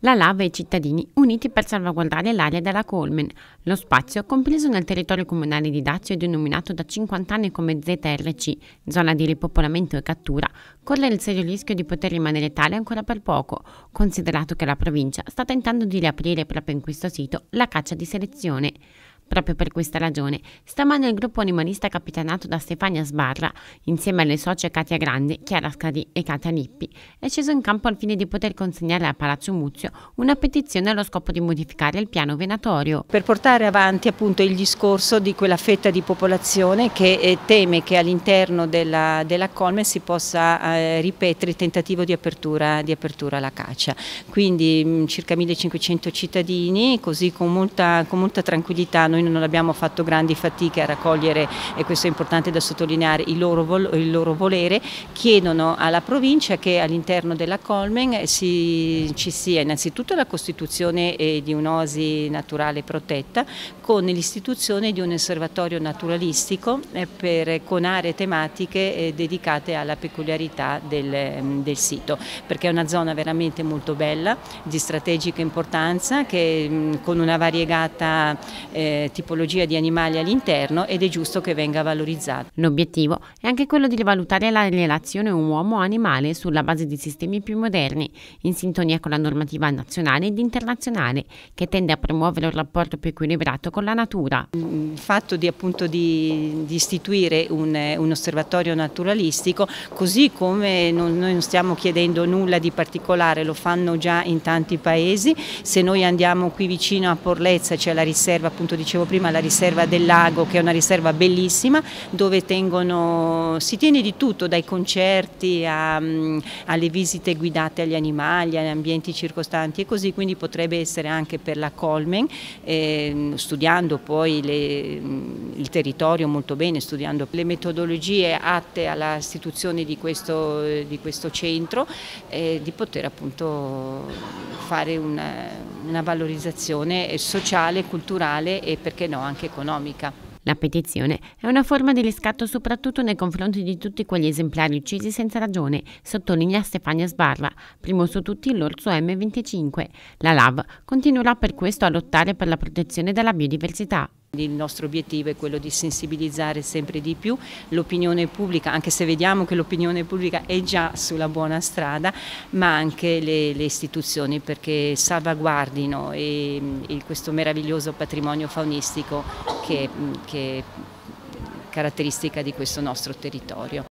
la lava e i cittadini uniti per salvaguardare l'area della Colmen, lo spazio compreso nel territorio comunale di Dazio e denominato da 50 anni come ZRC, zona di ripopolamento e cattura, corre il serio rischio di poter rimanere tale ancora per poco, considerato che la provincia sta tentando di riaprire proprio in questo sito la caccia di selezione. Proprio per questa ragione, stamane il gruppo animalista capitanato da Stefania Sbarra, insieme alle socie Katia Grandi, Chiara Scari e Katia Lippi, è sceso in campo al fine di poter consegnare a Palazzo Muzio una petizione allo scopo di modificare il piano venatorio. Per portare avanti appunto il discorso di quella fetta di popolazione che eh, teme che all'interno della, della Colme si possa eh, ripetere il tentativo di apertura, di apertura, alla caccia. Quindi mh, mm, circa 1500 cittadini, così con molta, con molta tranquillità noi noi non abbiamo fatto grandi fatiche a raccogliere, e questo è importante da sottolineare, il loro, il loro volere, chiedono alla provincia che all'interno della Colmen si, ci sia innanzitutto la costituzione eh, di un'osi naturale protetta con l'istituzione di un osservatorio naturalistico eh, per, con aree tematiche eh, dedicate alla peculiarità del, mm, del sito, perché è una zona veramente molto bella, di strategica importanza, che mm, con una variegata eh, tipologia di animali all'interno ed è giusto che venga valorizzato. L'obiettivo è anche quello di rivalutare la relazione uomo-animale sulla base di sistemi più moderni, in sintonia con la normativa nazionale ed internazionale, che tende a promuovere un rapporto più equilibrato con la natura. Il fatto di, appunto, di, di istituire un, un, osservatorio naturalistico, così come non, noi non stiamo chiedendo nulla di particolare, lo fanno già in tanti paesi, se noi andiamo qui vicino a Porlezza, c'è cioè la riserva appunto dicevo dicevo prima, la riserva del lago che è una riserva bellissima dove tengono, si tiene di tutto, dai concerti a, mm, alle visite guidate agli animali, agli ambienti circostanti e così, quindi potrebbe essere anche per la Colmen, eh, studiando poi le, mm, il territorio molto bene, studiando le metodologie atte alla istituzione di questo, di questo centro, eh, di poter appunto fare una, una valorizzazione sociale, culturale e perché no anche economica. La petizione è una forma di riscatto soprattutto nei confronti di tutti quegli esemplari uccisi senza ragione, sottolinea Stefania Sbarra, primo su tutti l'orso M25. La LAV continuerà per questo a lottare per la protezione della biodiversità. Il nostro obiettivo è quello di sensibilizzare sempre di più l'opinione pubblica, anche se vediamo che l'opinione pubblica è già sulla buona strada, ma anche le, le istituzioni perché salvaguardino e, e mm, questo meraviglioso patrimonio faunistico che, mm, che è caratteristica di questo nostro territorio.